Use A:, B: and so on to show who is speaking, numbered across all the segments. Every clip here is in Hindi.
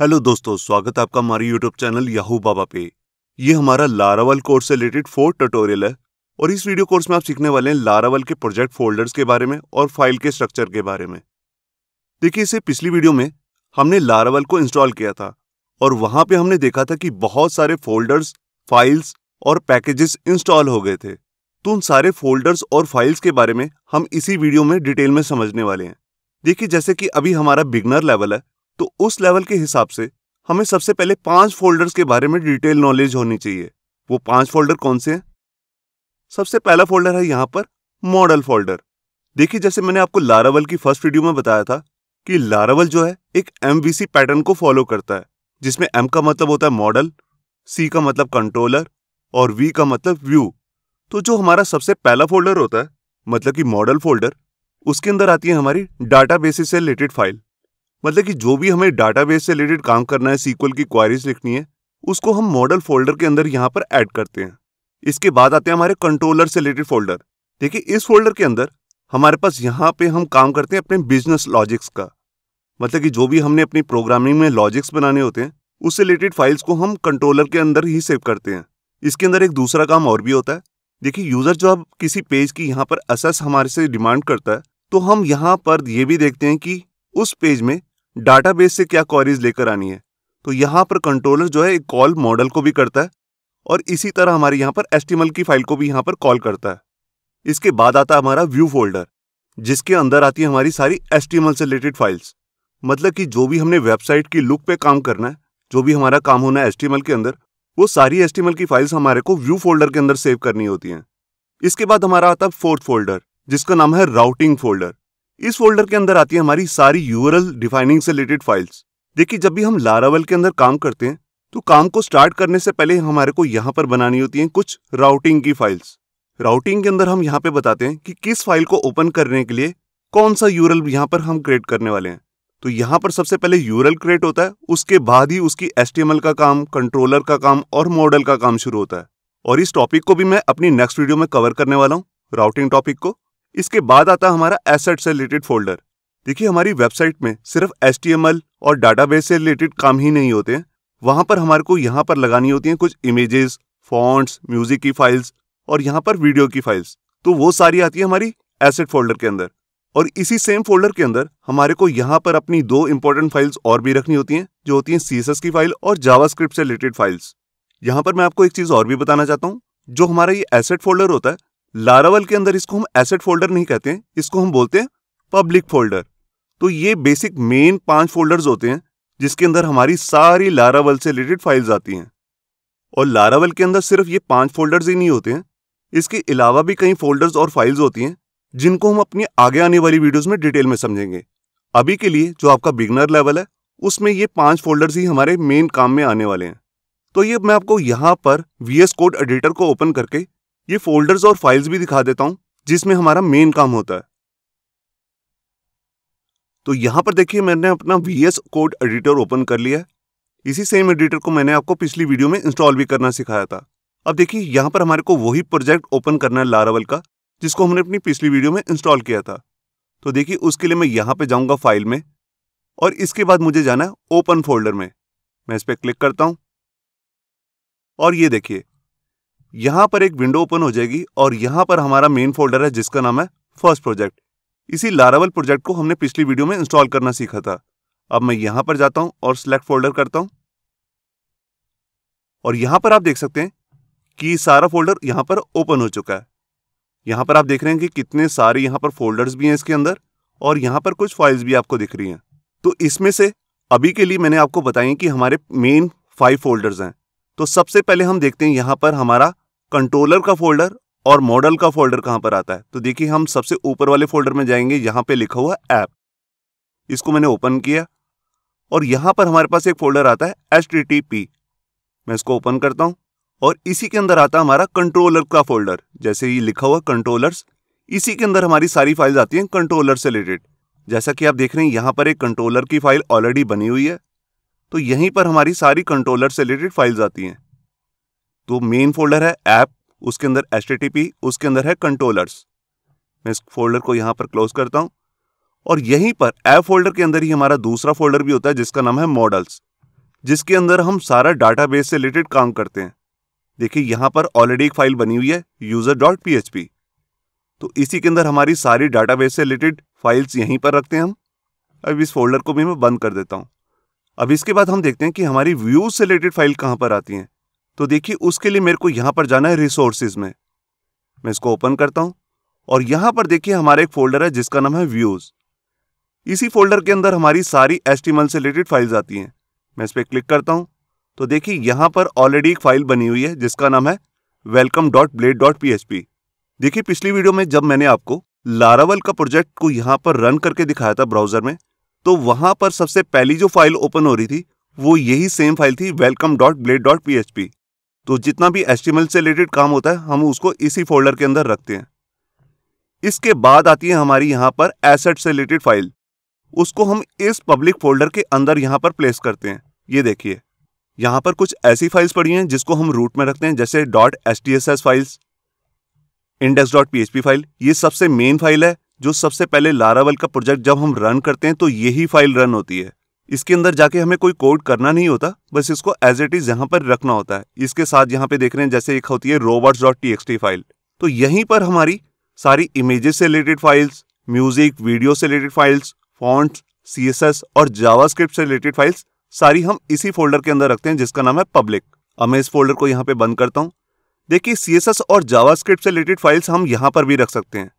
A: हेलो दोस्तों स्वागत है आपका हमारे यूट्यूब चैनल याहू बाबा पे ये हमारा लारावल कोर्स से रिलेटेड फोर्थ ट्यूटोरियल है और इस वीडियो कोर्स में आप सीखने वाले हैं लारावल के प्रोजेक्ट फोल्डर्स के बारे में और फाइल के स्ट्रक्चर के बारे में देखिए इसे पिछली वीडियो में हमने लारावल को इंस्टॉल किया था और वहां पर हमने देखा था कि बहुत सारे फोल्डर्स फाइल्स और पैकेजेस इंस्टॉल हो गए थे तो उन सारे फोल्डर्स और फाइल्स के बारे में हम इसी वीडियो में डिटेल में समझने वाले हैं देखिए जैसे कि अभी हमारा बिगनर लेवल है तो उस लेवल के हिसाब से हमें सबसे पहले पांच फोल्डर्स के बारे में डिटेल नॉलेज होनी चाहिए वो पांच फोल्डर कौन से हैं सबसे पहला फोल्डर है यहां पर मॉडल फोल्डर देखिए जैसे मैंने आपको लारावल की फर्स्ट वीडियो में बताया था कि लारावल जो है एक एम पैटर्न को फॉलो करता है जिसमें एम का मतलब होता है मॉडल सी का मतलब कंट्रोलर और वी का मतलब व्यू तो जो हमारा सबसे पहला फोल्डर होता है मतलब कि मॉडल फोल्डर उसके अंदर आती है हमारी डाटा बेसिस से रिलेटेड फाइल मतलब कि जो भी हमें डाटाबेस से रिलेटेड काम करना है सीक्वल की क्वारीज लिखनी है उसको हम मॉडल फोल्डर के अंदर यहाँ पर ऐड करते हैं इसके बाद आते हैं हमारे कंट्रोलर से रिलेटेड फोल्डर देखिए इस फोल्डर के अंदर हमारे पास यहाँ पे हम काम करते हैं अपने बिजनेस लॉजिक्स का मतलब कि जो भी हमने अपनी प्रोग्रामिंग में लॉजिक्स बनाने होते हैं उससे रिलेटेड फाइल्स को हम कंट्रोलर के अंदर ही सेव करते हैं इसके अंदर एक दूसरा काम और भी होता है देखिए यूज़र जो अब किसी पेज की यहाँ पर असेस हमारे से डिमांड करता है तो हम यहाँ पर ये भी देखते हैं कि उस पेज में डाटाबेस से क्या क्वेरीज लेकर आनी है तो यहाँ पर कंट्रोलर जो है एक कॉल मॉडल को भी करता है और इसी तरह हमारे यहाँ पर एस की फाइल को भी यहाँ पर कॉल करता है इसके बाद आता है हमारा व्यू फोल्डर जिसके अंदर आती है हमारी सारी एस से रिलेटेड फाइल्स मतलब कि जो भी हमने वेबसाइट की लुक पे काम करना है जो भी हमारा काम होना है एस के अंदर वो सारी एस की फाइल्स हमारे को व्यू फोल्डर के अंदर सेव करनी होती हैं इसके बाद हमारा आता है फोर्थ फोल्डर जिसका नाम है राउटिंग फोल्डर इस फोल्डर के अंदर आती है हमारी सारी यूरल डिफाइनिंग से रिलेटेड फाइल्स देखिए जब भी हम लारावल के अंदर काम करते हैं तो काम को स्टार्ट करने से पहले हमारे को यहाँ पर बनानी होती है कुछ राउटिंग की फाइल्स राउटिंग के अंदर हम यहाँ पे बताते हैं कि किस फाइल को ओपन करने के लिए कौन सा यूरल यहाँ पर हम क्रिएट करने वाले हैं तो यहाँ पर सबसे पहले यूरल क्रिएट होता है उसके बाद ही उसकी एस का काम कंट्रोलर का काम और मॉडल का काम शुरू होता है और इस टॉपिक को भी मैं अपनी नेक्स्ट वीडियो में कवर करने वाला हूँ राउटिंग टॉपिक को इसके बाद आता हमारा एसेट से रिलेटेड फोल्डर देखिए हमारी वेबसाइट में सिर्फ एस और डाटाबेस से रिलेटेड काम ही नहीं होते हैं वहाँ पर हमारे को यहाँ पर लगानी होती हैं कुछ इमेजेस फॉन्ट्स म्यूजिक की फाइल्स और यहाँ पर वीडियो की फाइल्स तो वो सारी आती है हमारी एसेट फोल्डर के अंदर और इसी सेम फोल्डर के अंदर हमारे को यहाँ पर अपनी दो इंपॉर्टेंट फाइल्स और भी रखनी होती हैं जो होती हैं सीएसएस की फाइल और जावास्क्रिप्ट से रिलेटेड फाइल्स यहाँ पर मैं आपको एक चीज़ और भी बताना चाहता हूँ जो हमारा ये एसेट फोल्डर होता है लारावल के अंदर इसको हम एसेट फोल्डर नहीं कहते हैं इसको हम बोलते हैं पब्लिक फोल्डर तो ये बेसिक मेन पांच फोल्डर्स होते हैं जिसके अंदर हमारी सारी लारावल से रिलेटेड फाइल्स आती हैं और लारावल के अंदर सिर्फ ये पांच फोल्डर्स ही नहीं होते हैं इसके अलावा भी कई फोल्डर्स और फाइल्स होती हैं जिनको हम अपनी आगे आने वाली वीडियोज में डिटेल में समझेंगे अभी के लिए जो आपका बिगनर लेवल है उसमें ये पांच फोल्डर्स ही हमारे मेन काम में आने वाले हैं तो ये मैं आपको यहाँ पर वी एस कोड एडिटर को ओपन करके ये फोल्डर्स और फाइल्स भी दिखा देता हूं जिसमें हमारा मेन काम होता है तो यहां पर देखिए मैंने अपना V S code editor open कर लिया है इसी सेम एडिटर को मैंने आपको पिछली वीडियो में इंस्टॉल भी करना सिखाया था अब देखिए यहां पर हमारे को वही प्रोजेक्ट ओपन करना है लारावल का जिसको हमने अपनी पिछली वीडियो में इंस्टॉल किया था तो देखिए उसके लिए मैं यहां पर जाऊँगा फाइल में और इसके बाद मुझे जाना है ओपन फोल्डर में मैं इस पर क्लिक करता हूँ और ये देखिए यहाँ पर एक विंडो ओपन हो जाएगी और यहाँ पर हमारा मेन फोल्डर है जिसका नाम है फर्स्ट प्रोजेक्ट इसी लारावल प्रोजेक्ट को हमने पिछली वीडियो में इंस्टॉल करना सीखा था अब मैं यहाँ पर जाता हूँ और सिलेक्ट फोल्डर करता हूँ और यहाँ पर आप देख सकते हैं कि सारा फोल्डर यहाँ पर ओपन हो चुका है यहाँ पर आप देख रहे हैं कि कितने सारे यहाँ पर फोल्डर्स भी हैं इसके अंदर और यहाँ पर कुछ फाइल्स भी आपको दिख रही हैं तो इसमें से अभी के लिए मैंने आपको बताया कि हमारे मेन फाइव फोल्डर्स हैं तो सबसे पहले हम देखते हैं यहाँ पर हमारा कंट्रोलर का फोल्डर और मॉडल का फोल्डर कहाँ पर आता है तो देखिए हम सबसे ऊपर वाले फोल्डर में जाएंगे यहां पे लिखा हुआ ऐप इसको मैंने ओपन किया और यहां पर हमारे पास एक फोल्डर आता है एच मैं इसको ओपन करता हूं और इसी के अंदर आता है हमारा कंट्रोलर का फोल्डर जैसे ये लिखा हुआ कंट्रोलर्स इसी के अंदर हमारी सारी फाइल्स आती हैं कंट्रोलर से रिलेटेड जैसा कि आप देख रहे हैं यहां पर एक कंट्रोलर की फाइल ऑलरेडी बनी हुई है तो यहीं पर हमारी सारी कंट्रोलर से रिलेटेड फाइल्स आती हैं तो मेन फोल्डर है ऐप उसके अंदर एच उसके अंदर है कंट्रोलर्स मैं इस फोल्डर को यहाँ पर क्लोज करता हूँ और यहीं पर ऐप फोल्डर के अंदर ही हमारा दूसरा फोल्डर भी होता है जिसका नाम है मॉडल्स जिसके अंदर हम सारा बेस से रिलेटेड काम करते हैं देखिए यहाँ पर ऑलरेडी एक फाइल बनी हुई है यूजर डॉट पी तो इसी के अंदर हमारी सारी बेस से रिलेटेड फाइल्स यहीं पर रखते हैं हम अब इस फोल्डर को भी मैं बंद कर देता हूँ अब इसके बाद हम देखते हैं कि हमारी व्यूज से रिलेटेड फाइल कहाँ पर आती हैं तो देखिए उसके लिए मेरे को यहाँ पर जाना है रिसोर्सेज में मैं इसको ओपन करता हूँ और यहाँ पर देखिए हमारा एक फोल्डर है जिसका नाम है व्यूज़ इसी फोल्डर के अंदर हमारी सारी एस से रिलेटेड फाइल्स आती हैं मैं इस पर क्लिक करता हूँ तो देखिए यहाँ पर ऑलरेडी एक फाइल बनी हुई है जिसका नाम है welcome dot blade dot P H P देखिए पिछली वीडियो में जब मैंने आपको लारावल का प्रोजेक्ट को यहाँ पर रन करके दिखाया था ब्राउजर में तो वहां पर सबसे पहली जो फाइल ओपन हो रही थी वो यही सेम फाइल थी welcome dot blade dot P H P तो जितना भी एस से रिलेटेड काम होता है हम उसको इसी फोल्डर के अंदर रखते हैं इसके बाद आती है हमारी यहाँ पर एसेट से रिलेटेड फाइल उसको हम इस पब्लिक फोल्डर के अंदर यहाँ पर प्लेस करते हैं ये देखिए यहाँ पर कुछ ऐसी फाइल्स पड़ी हैं जिसको हम रूट में रखते हैं जैसे dot S T S S files index dot P H P file ये सबसे मेन फाइल है जो सबसे पहले लारावल का प्रोजेक्ट जब हम रन करते हैं तो यही फाइल रन होती है इसके अंदर जाके हमें कोई कोड करना नहीं होता बस इसको एज इट इज यहाँ पर रखना होता है इसके साथ यहाँ पे देख रहे हैं जैसे एक होती है robots dot T X T file तो यहीं पर हमारी सारी इमेजेस से रिलेटेड फाइल्स म्यूजिक वीडियो से related files fonts C S S और जावास्क्रिप्ट से रिलेटेड फाइल्स सारी हम इसी फोल्डर के अंदर रखते हैं जिसका नाम है पब्लिक अब मैं इस फोल्डर को यहाँ पे बंद करता हूँ देखिए सी एस एस और जावास्क्रिप्ट से रिलेटेड फाइल्स हम यहाँ पर भी रख सकते हैं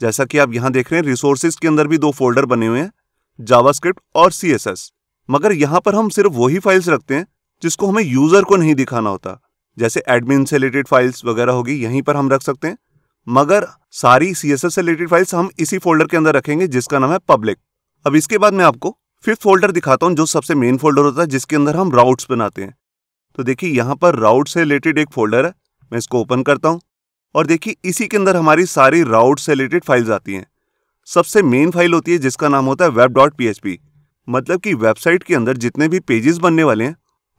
A: जैसा कि आप यहाँ देख रहे हैं रिसोर्सेज के अंदर भी दो फोल्डर बने हुए हैं जावास्क्रिप्ट और सी मगर यहाँ पर हम सिर्फ वही फाइल्स रखते हैं जिसको हमें यूज़र को नहीं दिखाना होता जैसे एडमिन से रिलेटेड फाइल्स वगैरह होगी यहीं पर हम रख सकते हैं मगर सारी सी एस एस से रिलेटेड फाइल्स हम इसी फोल्डर के अंदर रखेंगे जिसका नाम है पब्लिक अब इसके बाद मैं आपको फिफ्थ फोल्डर दिखाता हूँ जो सबसे मेन फोल्डर होता है जिसके अंदर हम राउट्स बनाते हैं तो देखिए यहाँ पर राउट से रिलेटेड एक फोल्डर है मैं इसको ओपन करता हूँ और देखिए इसी के अंदर हमारी सारी राउट से रिलेटेड फाइल्स आती हैं सबसे मेन फाइल होती है जिसका नाम होता है वेब डॉट पी मतलब कि वेबसाइट के अंदर जितने भी पेजेस बनने वाले हैं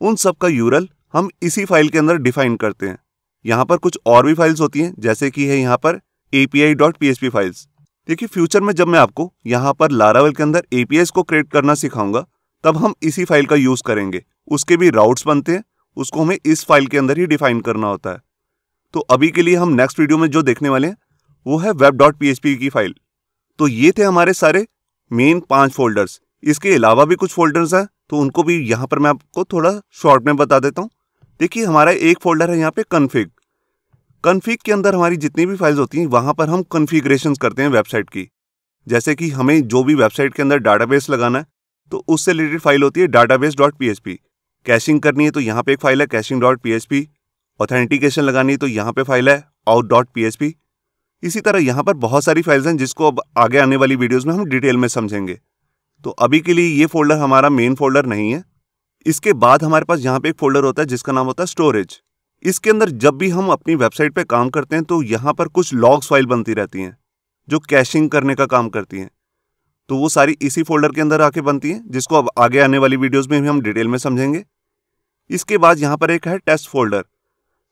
A: उन सब का यूरल हम इसी फाइल के अंदर डिफाइन करते हैं यहाँ पर कुछ और भी फाइल्स होती हैं जैसे कि है यहाँ पर एपीआई डॉट पी फाइल्स देखिए फ्यूचर में जब मैं आपको यहाँ पर लारावल के अंदर एपीआईस को क्रिएट करना सिखाऊंगा तब हम इसी फाइल का यूज़ करेंगे उसके भी राउट्स बनते हैं उसको हमें इस फाइल के अंदर ही डिफाइन करना होता है तो अभी के लिए हम नेक्स्ट वीडियो में जो देखने वाले हैं वो है वेब डॉट पी की फाइल तो ये थे हमारे सारे मेन पांच फोल्डर्स इसके अलावा भी कुछ फोल्डर्स हैं तो उनको भी यहाँ पर मैं आपको थोड़ा शॉर्ट में बता देता हूँ देखिए हमारा एक फोल्डर है यहाँ पे कन्फिग कन्फिग के अंदर हमारी जितनी भी फाइल्स होती हैं वहाँ पर हम कन्फिग्रेशन करते हैं वेबसाइट की जैसे कि हमें जो भी वेबसाइट के अंदर डाटाबेस लगाना है तो उससे रिलेटेड फाइल होती है डाटाबेस डॉट पी कैशिंग करनी है तो यहाँ पे एक फाइल है कैशिंग डॉट पी ऑथेंटिकेशन लगानी है तो यहाँ पे फाइल है आउट डॉट पी इसी तरह यहाँ पर बहुत सारी फाइल्स हैं जिसको अब आगे आने वाली वीडियोस में हम डिटेल में समझेंगे तो अभी के लिए ये फोल्डर हमारा मेन फोल्डर नहीं है इसके बाद हमारे पास यहाँ पे एक फोल्डर होता है जिसका नाम होता है स्टोरेज इसके अंदर जब भी हम अपनी वेबसाइट पर काम करते हैं तो यहाँ पर कुछ लॉग्स फाइल बनती रहती हैं जो कैशिंग करने का काम करती हैं तो वो सारी इसी फोल्डर के अंदर आके बनती हैं जिसको अब आगे आने वाली वीडियोज़ में भी हम डिटेल में समझेंगे इसके बाद यहाँ पर एक है टेस्ट फोल्डर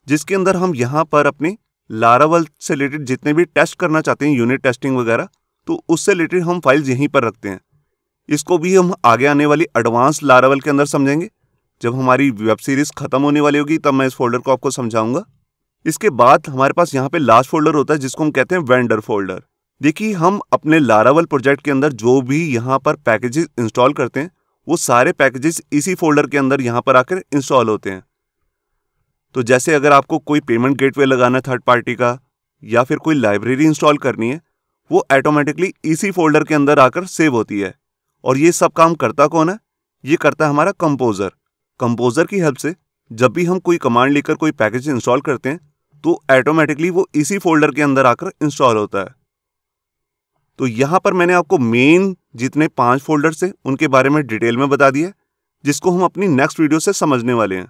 A: जिसके अंदर हम यहाँ पर अपनी लारावल से रिलेटेड जितने भी टेस्ट करना चाहते हैं यूनिट टेस्टिंग वगैरह तो उससे रिलेटेड हम फाइल्स यहीं पर रखते हैं इसको भी हम आगे आने वाली एडवांस लारावल के अंदर समझेंगे जब हमारी वेब सीरीज़ ख़त्म होने वाली होगी तब मैं इस फोल्डर को आपको समझाऊंगा इसके बाद हमारे पास यहाँ पे लास्ट फोल्डर होता है जिसको हम कहते हैं वेंडर फोल्डर देखिए हम अपने लारावल प्रोजेक्ट के अंदर जो भी यहाँ पर पैकेजेस इंस्टॉल करते हैं वो सारे पैकेजेस इसी फोल्डर के अंदर यहाँ पर आकर इंस्टॉल होते हैं तो जैसे अगर आपको कोई पेमेंट गेटवे लगाना थर्ड पार्टी का या फिर कोई लाइब्रेरी इंस्टॉल करनी है वो ऐटोमेटिकली इसी फोल्डर के अंदर आकर सेव होती है और ये सब काम करता कौन है ये करता है हमारा कंपोज़र कंपोज़र की हेल्प से जब भी हम कोई कमांड लेकर कोई पैकेज इंस्टॉल करते हैं तो ऐटोमेटिकली वो इसी फोल्डर के अंदर आकर इंस्टॉल होता है तो यहाँ पर मैंने आपको मेन जितने पांच फोल्डर्स हैं उनके बारे में डिटेल में बता दिया जिसको हम अपनी नेक्स्ट वीडियो से समझने वाले हैं